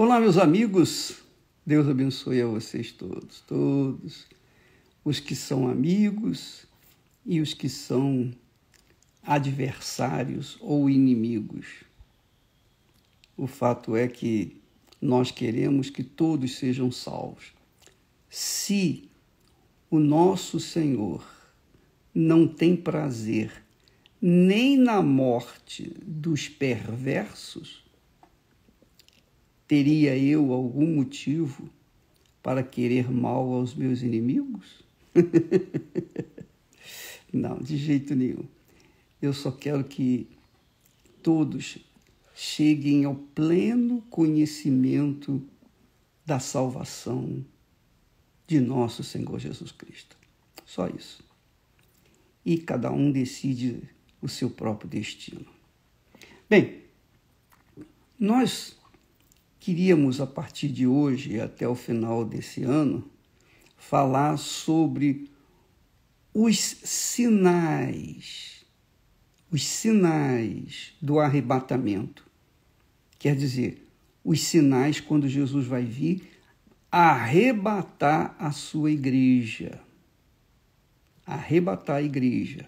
Olá, meus amigos. Deus abençoe a vocês todos, todos, os que são amigos e os que são adversários ou inimigos. O fato é que nós queremos que todos sejam salvos. Se o nosso Senhor não tem prazer nem na morte dos perversos, Teria eu algum motivo para querer mal aos meus inimigos? Não, de jeito nenhum. Eu só quero que todos cheguem ao pleno conhecimento da salvação de nosso Senhor Jesus Cristo. Só isso. E cada um decide o seu próprio destino. Bem, nós queríamos, a partir de hoje e até o final desse ano, falar sobre os sinais, os sinais do arrebatamento. Quer dizer, os sinais quando Jesus vai vir arrebatar a sua igreja. Arrebatar a igreja.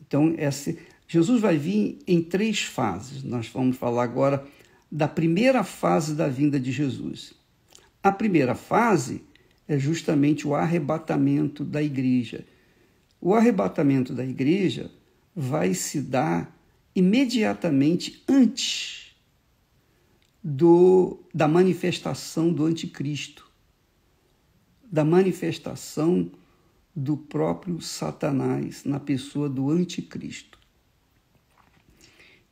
Então, esse Jesus vai vir em três fases. Nós vamos falar agora da primeira fase da vinda de Jesus. A primeira fase é justamente o arrebatamento da igreja. O arrebatamento da igreja vai se dar imediatamente antes do, da manifestação do anticristo, da manifestação do próprio Satanás na pessoa do anticristo.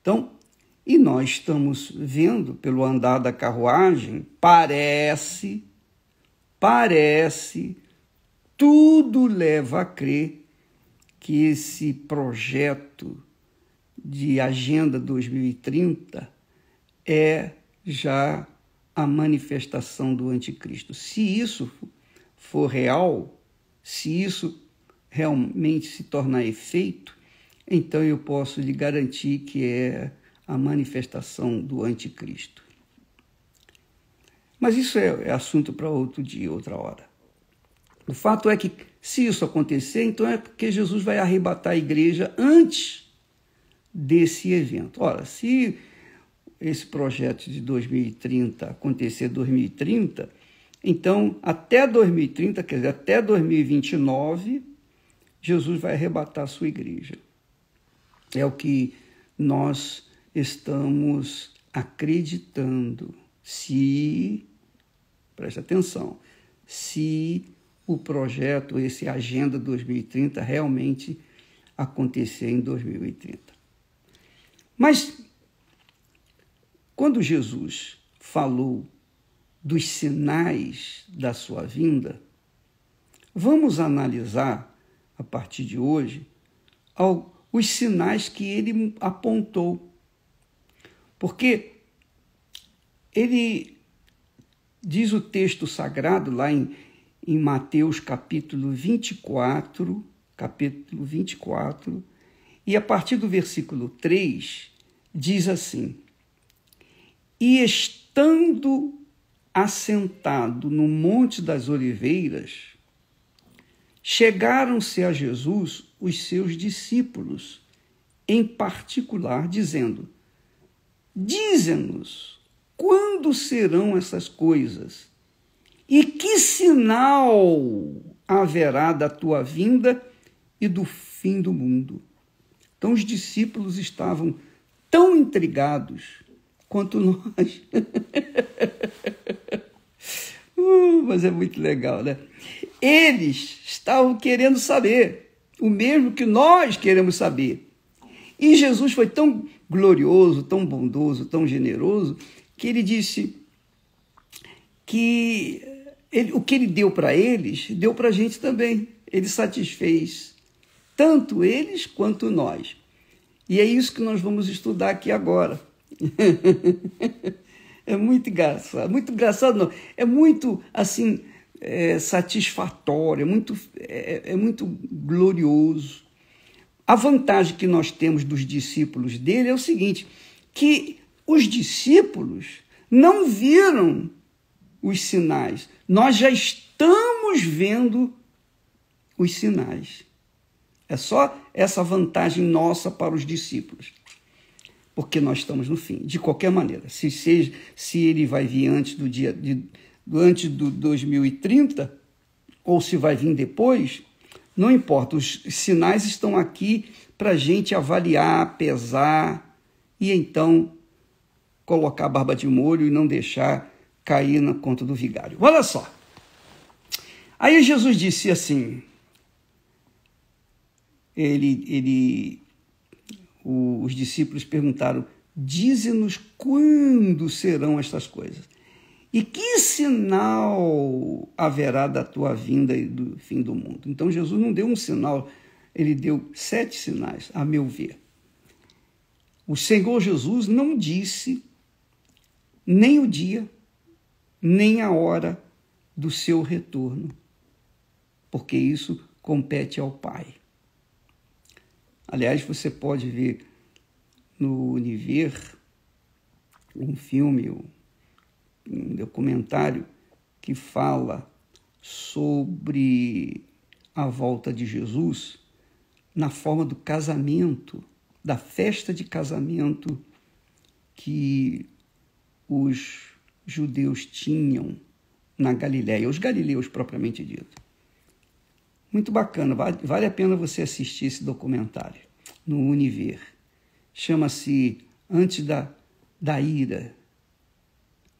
Então, e nós estamos vendo pelo andar da carruagem, parece, parece, tudo leva a crer que esse projeto de Agenda 2030 é já a manifestação do anticristo. Se isso for real, se isso realmente se tornar efeito, então eu posso lhe garantir que é a manifestação do anticristo. Mas isso é, é, assunto para outro dia, outra hora. O fato é que, se isso acontecer, então é porque Jesus vai arrebatar a igreja antes desse evento. Ora, se esse projeto de 2030 acontecer 2030, então até 2030, quer dizer, até 2029, Jesus vai arrebatar a sua igreja. É o que nós estamos acreditando se, preste atenção, se o projeto, esse Agenda 2030, realmente acontecer em 2030. Mas, quando Jesus falou dos sinais da sua vinda, vamos analisar, a partir de hoje, os sinais que ele apontou porque ele diz o texto sagrado lá em, em Mateus capítulo 24, capítulo 24, e a partir do versículo 3 diz assim: E estando assentado no Monte das Oliveiras, chegaram-se a Jesus os seus discípulos, em particular, dizendo: Dizem-nos quando serão essas coisas e que sinal haverá da tua vinda e do fim do mundo. Então os discípulos estavam tão intrigados quanto nós. uh, mas é muito legal, né? Eles estavam querendo saber o mesmo que nós queremos saber. E Jesus foi tão glorioso, tão bondoso, tão generoso, que ele disse que ele, o que ele deu para eles, deu para a gente também. Ele satisfez tanto eles quanto nós. E é isso que nós vamos estudar aqui agora. é muito engraçado, muito engraçado não, é muito assim é, satisfatório, é muito, é, é, é muito glorioso a vantagem que nós temos dos discípulos dele é o seguinte: que os discípulos não viram os sinais. Nós já estamos vendo os sinais. É só essa vantagem nossa para os discípulos. Porque nós estamos no fim, de qualquer maneira. Se, seja, se ele vai vir antes do dia de, antes do 2030 ou se vai vir depois, não importa, os sinais estão aqui para a gente avaliar, pesar e então colocar a barba de molho e não deixar cair na conta do vigário. Olha só. Aí Jesus disse assim: ele, ele, os discípulos perguntaram: Dize-nos quando serão estas coisas. E que sinal haverá da tua vinda e do fim do mundo? Então Jesus não deu um sinal, ele deu sete sinais, a meu ver. O Senhor Jesus não disse nem o dia, nem a hora do seu retorno, porque isso compete ao Pai. Aliás, você pode ver no Univer um filme, um documentário que fala sobre a volta de Jesus na forma do casamento, da festa de casamento que os judeus tinham na Galiléia, os galileus propriamente dito. Muito bacana, vale a pena você assistir esse documentário no Univer. Chama-se Antes da, da Ira,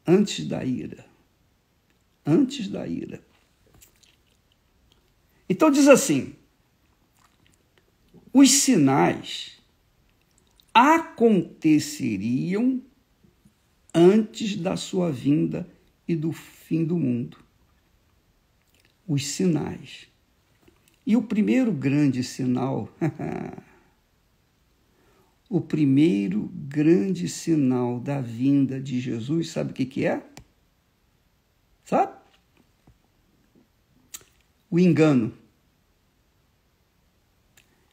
antes da ira. Antes da ira. Então diz assim: os sinais aconteceriam antes da sua vinda e do fim do mundo. Os sinais. E o primeiro grande sinal o primeiro grande sinal da vinda de Jesus, sabe o que, que é? Sabe? O engano.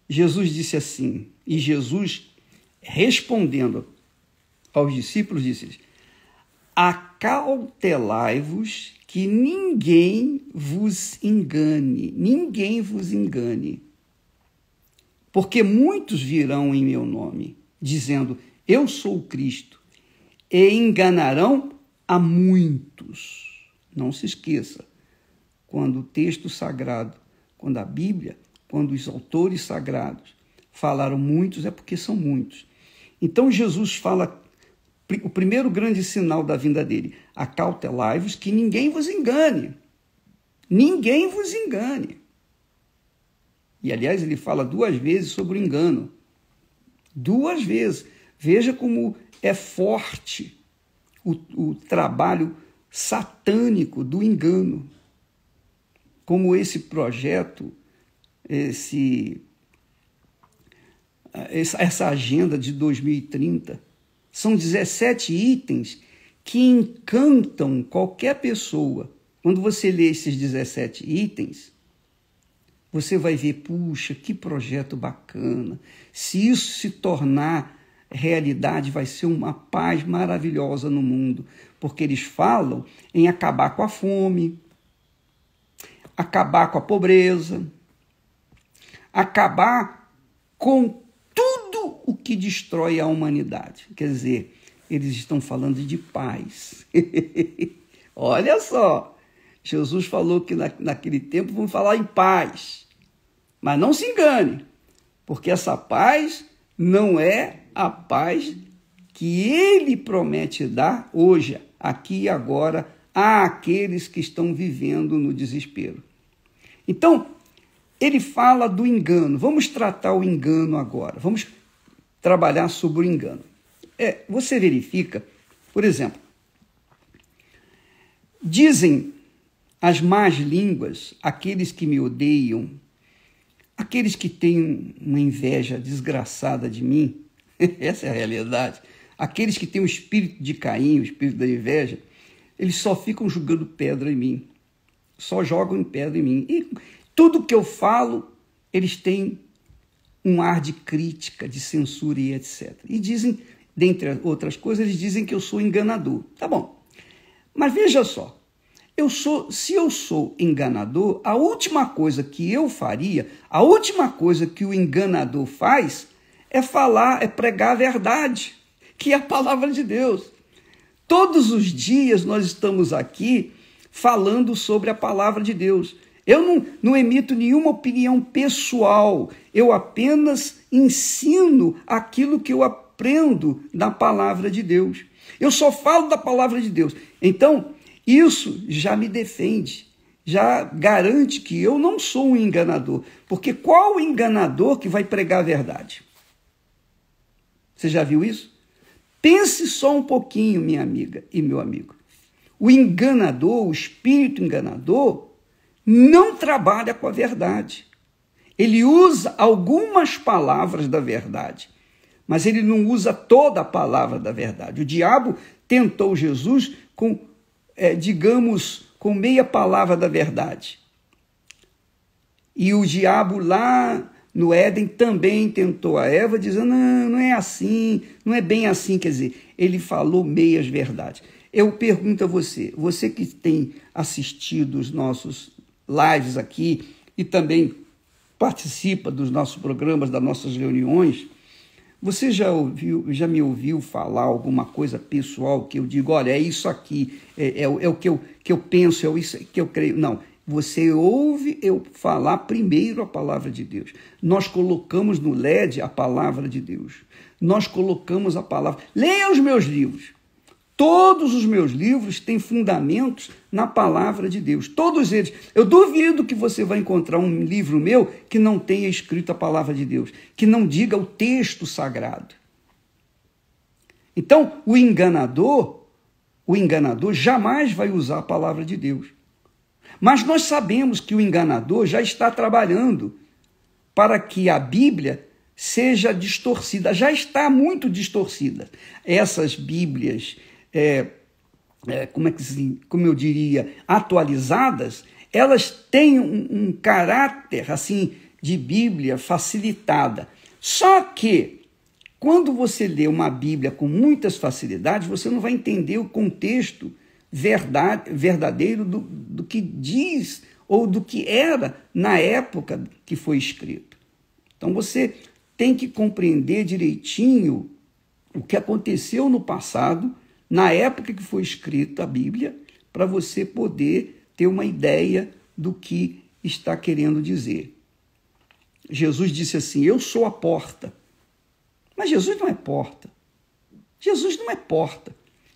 Jesus disse assim, e Jesus respondendo aos discípulos disse: Acautelai-vos que ninguém vos engane, ninguém vos engane. Porque muitos virão em meu nome, dizendo: Eu sou Cristo, e enganarão a muitos. Não se esqueça, quando o texto sagrado, quando a Bíblia, quando os autores sagrados falaram muitos, é porque são muitos. Então Jesus fala o primeiro grande sinal da vinda dele: acautelai-vos que ninguém vos engane. Ninguém vos engane. E aliás, ele fala duas vezes sobre o engano. Duas vezes. Veja como é forte o, o trabalho satânico do engano. Como esse projeto, esse, essa agenda de 2030, são 17 itens que encantam qualquer pessoa. Quando você lê esses 17 itens, você vai ver, puxa, que projeto bacana. Se isso se tornar realidade, vai ser uma paz maravilhosa no mundo, porque eles falam em acabar com a fome, acabar com a pobreza, acabar com tudo o que destrói a humanidade. Quer dizer, eles estão falando de paz. Olha só, Jesus falou que na, naquele tempo vão falar em paz. Mas não se engane, porque essa paz não é a paz que ele promete dar hoje, aqui e agora, àqueles que estão vivendo no desespero. Então, ele fala do engano. Vamos tratar o engano agora. Vamos trabalhar sobre o engano. É, você verifica, por exemplo, dizem as más línguas, aqueles que me odeiam, aqueles que têm uma inveja desgraçada de mim, essa é a realidade, aqueles que têm o espírito de Caim, o espírito da inveja, eles só ficam jogando pedra em mim, só jogam pedra em mim. E tudo que eu falo, eles têm um ar de crítica, de censura e etc. E dizem, dentre outras coisas, eles dizem que eu sou enganador. Tá bom. Mas veja só, eu sou, se eu sou enganador, a última coisa que eu faria, a última coisa que o enganador faz é falar, é pregar a verdade, que é a palavra de Deus. Todos os dias nós estamos aqui falando sobre a palavra de Deus. Eu não, não emito nenhuma opinião pessoal, eu apenas ensino aquilo que eu aprendo da palavra de Deus. Eu só falo da palavra de Deus. Então, isso já me defende, já garante que eu não sou um enganador. Porque qual o enganador que vai pregar a verdade? Você já viu isso? Pense só um pouquinho, minha amiga e meu amigo. O enganador, o espírito enganador, não trabalha com a verdade. Ele usa algumas palavras da verdade, mas ele não usa toda a palavra da verdade. O diabo tentou Jesus com é, digamos, com meia palavra da verdade. E o diabo lá no Éden também tentou a Eva, dizendo: ah, não, não é assim, não é bem assim. Quer dizer, ele falou meias verdades. Eu pergunto a você, você que tem assistido os nossos lives aqui e também participa dos nossos programas, das nossas reuniões, você já ouviu, já me ouviu falar alguma coisa pessoal que eu digo, olha, é isso aqui, é, é, é o que eu, que eu penso, é isso que eu creio. Não, você ouve eu falar primeiro a palavra de Deus. Nós colocamos no LED a palavra de Deus. Nós colocamos a palavra. Leia os meus livros. Todos os meus livros têm fundamentos na palavra de Deus. Todos eles. Eu duvido que você vai encontrar um livro meu que não tenha escrito a palavra de Deus, que não diga o texto sagrado. Então, o enganador, o enganador jamais vai usar a palavra de Deus. Mas nós sabemos que o enganador já está trabalhando para que a Bíblia seja distorcida, já está muito distorcida. Essas Bíblias é, é, como, é que, como eu diria, atualizadas, elas têm um, um caráter assim de Bíblia facilitada. Só que quando você lê uma Bíblia com muitas facilidades, você não vai entender o contexto verdade, verdadeiro do, do que diz ou do que era na época que foi escrito. Então você tem que compreender direitinho o que aconteceu no passado na época que foi escrita a Bíblia, para você poder ter uma ideia do que está querendo dizer. Jesus disse assim: Eu sou a porta. Mas Jesus não é porta. Jesus não é porta.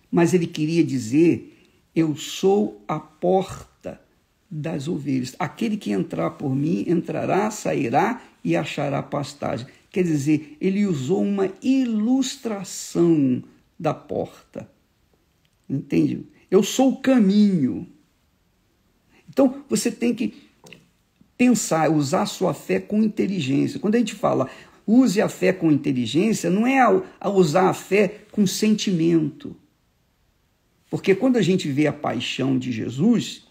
Mas ele queria dizer: Eu sou a porta das ovelhas. Aquele que entrar por mim entrará, sairá e achará pastagem. Quer dizer, ele usou uma ilustração da porta. Entende? Eu sou o caminho. Então você tem que pensar, usar a sua fé com inteligência. Quando a gente fala use a fé com inteligência, não é a usar a fé com sentimento. Porque quando a gente vê a paixão de Jesus,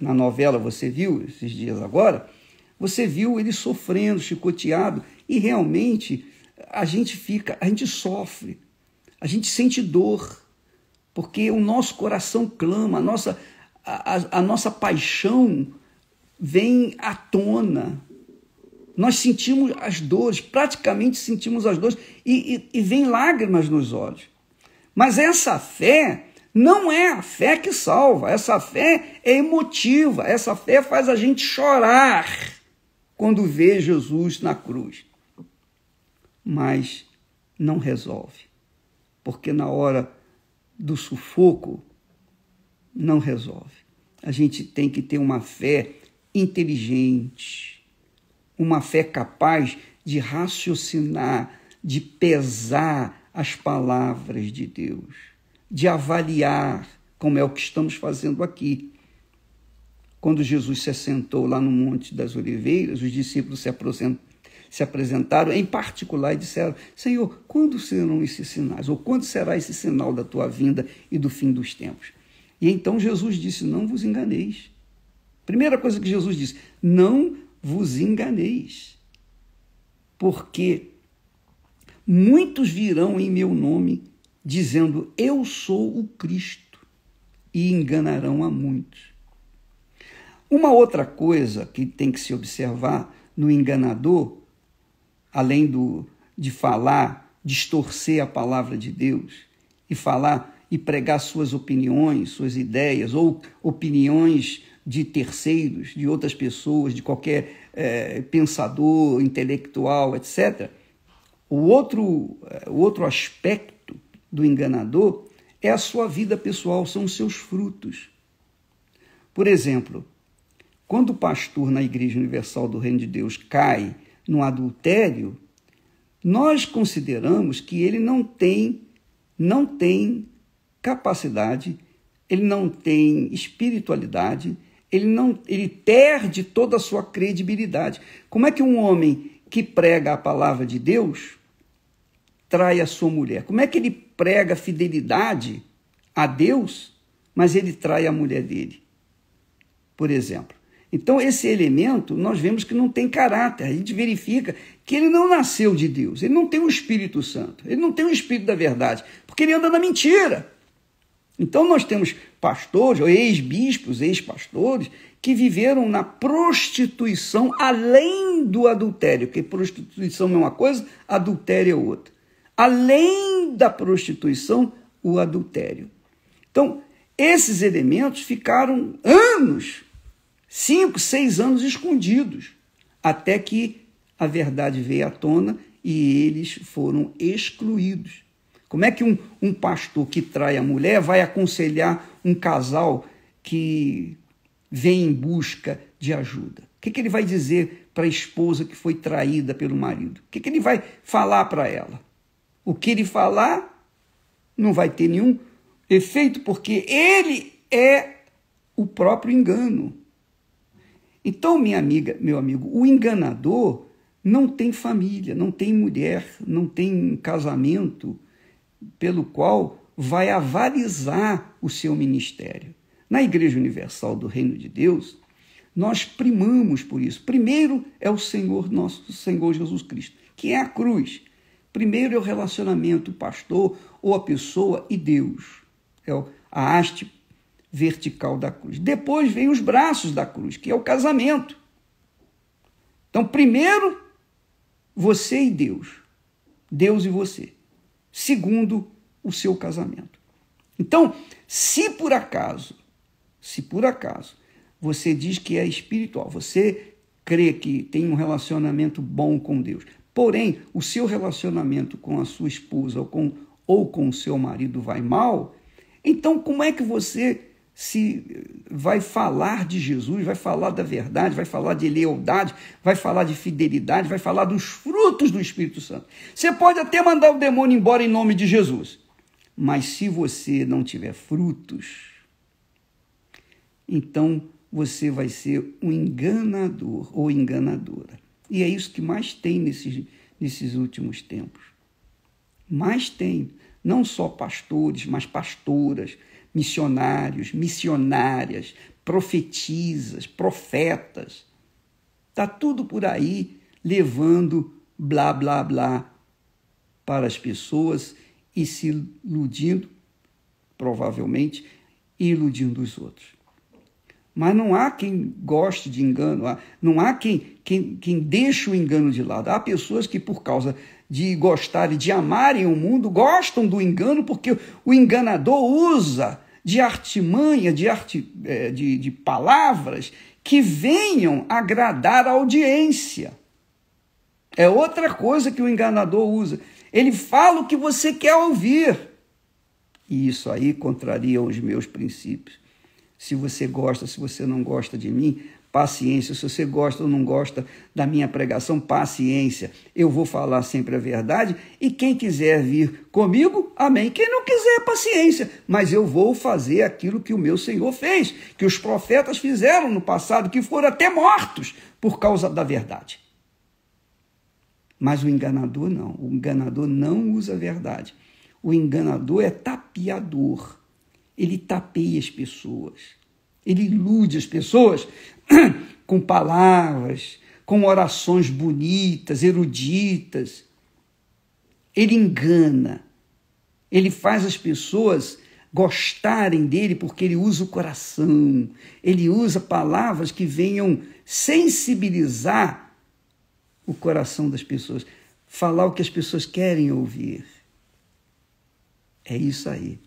na novela você viu esses dias agora, você viu ele sofrendo, chicoteado, e realmente a gente fica, a gente sofre, a gente sente dor porque o nosso coração clama, a nossa, a, a nossa paixão vem à tona. Nós sentimos as dores, praticamente sentimos as dores, e, e, e vem lágrimas nos olhos. Mas essa fé não é a fé que salva, essa fé é emotiva, essa fé faz a gente chorar quando vê Jesus na cruz. Mas não resolve, porque na hora do sufoco não resolve. A gente tem que ter uma fé inteligente, uma fé capaz de raciocinar, de pesar as palavras de Deus, de avaliar, como é o que estamos fazendo aqui. Quando Jesus se assentou lá no Monte das Oliveiras, os discípulos se se apresentaram em particular e disseram: Senhor, quando serão esses sinais? Ou quando será esse sinal da tua vinda e do fim dos tempos? E então Jesus disse: Não vos enganeis. Primeira coisa que Jesus disse: Não vos enganeis. Porque muitos virão em meu nome dizendo: Eu sou o Cristo, e enganarão a muitos. Uma outra coisa que tem que se observar no enganador além do, de falar, distorcer a palavra de Deus e falar e pregar suas opiniões, suas ideias ou opiniões de terceiros, de outras pessoas, de qualquer é, pensador, intelectual, etc. O outro, é, o outro aspecto do enganador é a sua vida pessoal, são os seus frutos. Por exemplo, quando o pastor na Igreja Universal do Reino de Deus cai no adultério, nós consideramos que ele não tem, não tem capacidade, ele não tem espiritualidade, ele não, ele perde toda a sua credibilidade. Como é que um homem que prega a palavra de Deus trai a sua mulher? Como é que ele prega fidelidade a Deus, mas ele trai a mulher dele? Por exemplo, então, esse elemento, nós vemos que não tem caráter. A gente verifica que ele não nasceu de Deus, ele não tem o Espírito Santo, ele não tem o Espírito da verdade, porque ele anda na mentira. Então, nós temos pastores, ou ex-bispos, ex-pastores, que viveram na prostituição além do adultério, porque prostituição é uma coisa, adultério é outra. Além da prostituição, o adultério. Então, esses elementos ficaram anos cinco, seis anos escondidos, até que a verdade veio à tona e eles foram excluídos. Como é que um, um pastor que trai a mulher vai aconselhar um casal que vem em busca de ajuda? O que, que ele vai dizer para a esposa que foi traída pelo marido? O que, que ele vai falar para ela? O que ele falar não vai ter nenhum efeito, porque ele é o próprio engano. Então, minha amiga, meu amigo, o enganador não tem família, não tem mulher, não tem casamento pelo qual vai avalizar o seu ministério. Na Igreja Universal do Reino de Deus, nós primamos por isso. Primeiro é o Senhor, nosso Senhor Jesus Cristo, que é a cruz. Primeiro é o relacionamento, o pastor ou a pessoa e Deus. É a haste vertical da cruz. Depois vem os braços da cruz, que é o casamento. Então, primeiro, você e Deus. Deus e você. Segundo, o seu casamento. Então, se por acaso, se por acaso, você diz que é espiritual, você crê que tem um relacionamento bom com Deus, porém, o seu relacionamento com a sua esposa ou com, ou com o seu marido vai mal, então como é que você se vai falar de Jesus, vai falar da verdade, vai falar de lealdade, vai falar de fidelidade, vai falar dos frutos do Espírito Santo. Você pode até mandar o demônio embora em nome de Jesus, mas se você não tiver frutos, então você vai ser um enganador ou enganadora. E é isso que mais tem nesses, nesses últimos tempos. Mais tem. Não só pastores, mas pastoras missionários, missionárias, profetizas, profetas. Está tudo por aí levando blá, blá, blá para as pessoas e se iludindo, provavelmente, e iludindo os outros. Mas não há quem goste de engano, não há quem, quem, quem deixe o engano de lado. Há pessoas que, por causa de gostarem, de amarem o mundo, gostam do engano, porque o enganador usa de artimanha, de, arti, é, de, de palavras que venham agradar a audiência. É outra coisa que o enganador usa. Ele fala o que você quer ouvir. E isso aí contraria os meus princípios. Se você gosta, se você não gosta de mim, paciência. Se você gosta ou não gosta da minha pregação, paciência. Eu vou falar sempre a verdade. E quem quiser vir comigo, amém. Quem não quiser, paciência. Mas eu vou fazer aquilo que o meu Senhor fez, que os profetas fizeram no passado, que foram até mortos por causa da verdade. Mas o enganador não. O enganador não usa a verdade. O enganador é tapeador. Ele tapeia as pessoas ele ilude as pessoas com palavras, com orações bonitas, eruditas. Ele engana. Ele faz as pessoas gostarem dele porque ele usa o coração. Ele usa palavras que venham sensibilizar o coração das pessoas, falar o que as pessoas querem ouvir. É isso aí.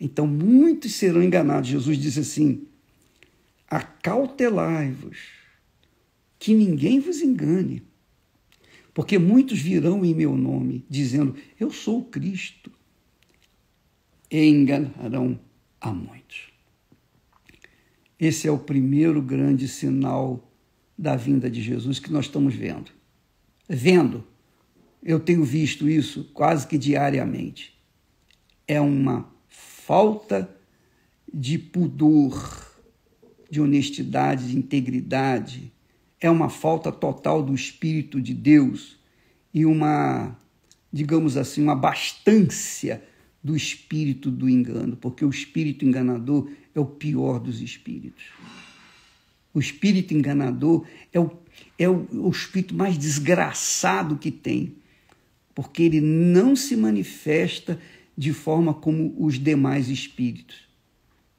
Então muitos serão enganados. Jesus disse assim: acautelai-vos, que ninguém vos engane, porque muitos virão em meu nome, dizendo: Eu sou o Cristo, e enganarão a muitos. Esse é o primeiro grande sinal da vinda de Jesus que nós estamos vendo. Vendo, eu tenho visto isso quase que diariamente. É uma falta de pudor, de honestidade, de integridade, é uma falta total do Espírito de Deus e uma, digamos assim, uma bastância do espírito do engano, porque o espírito enganador é o pior dos espíritos. O espírito enganador é o, é o, o espírito mais desgraçado que tem, porque ele não se manifesta de forma como os demais espíritos.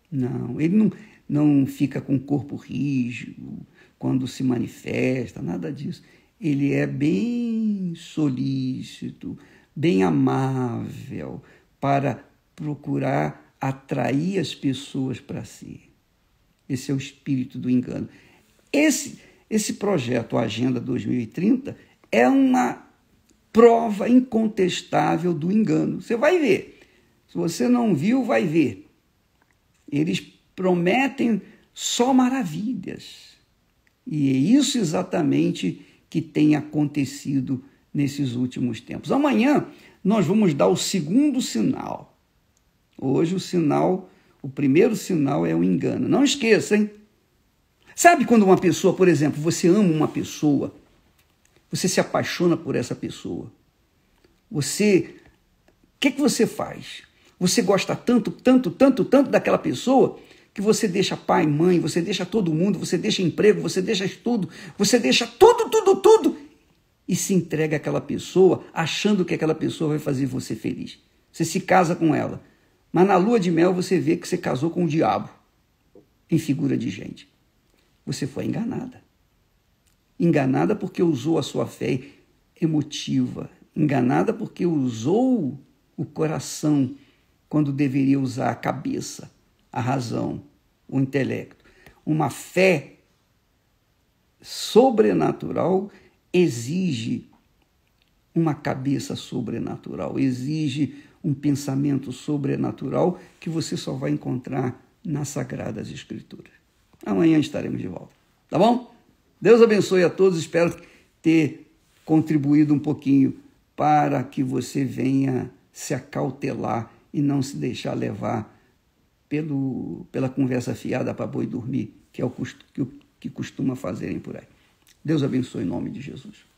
Não, ele não, não fica com o corpo rígido quando se manifesta, nada disso. Ele é bem solícito, bem amável para procurar atrair as pessoas para si. Esse é o espírito do engano. Esse, esse projeto, a Agenda 2030, é uma prova incontestável do engano. Você vai ver. Se você não viu, vai ver. Eles prometem só maravilhas. E é isso exatamente que tem acontecido nesses últimos tempos. Amanhã nós vamos dar o segundo sinal. Hoje o sinal, o primeiro sinal é o engano. Não esqueça, hein? Sabe quando uma pessoa, por exemplo, você ama uma pessoa você se apaixona por essa pessoa. Você. O que, que você faz? Você gosta tanto, tanto, tanto, tanto daquela pessoa que você deixa pai, mãe, você deixa todo mundo, você deixa emprego, você deixa estudo, você deixa tudo, tudo, tudo e se entrega àquela pessoa achando que aquela pessoa vai fazer você feliz. Você se casa com ela. Mas na lua de mel você vê que você casou com o diabo em figura de gente. Você foi enganada enganada porque usou a sua fé emotiva, enganada porque usou o coração quando deveria usar a cabeça, a razão, o intelecto. Uma fé sobrenatural exige uma cabeça sobrenatural, exige um pensamento sobrenatural que você só vai encontrar nas Sagradas Escrituras. Amanhã estaremos de volta. Tá bom? Deus abençoe a todos, espero ter contribuído um pouquinho para que você venha se acautelar e não se deixar levar pelo, pela conversa fiada para boi dormir, que é o que, que costuma fazerem por aí. Deus abençoe em nome de Jesus.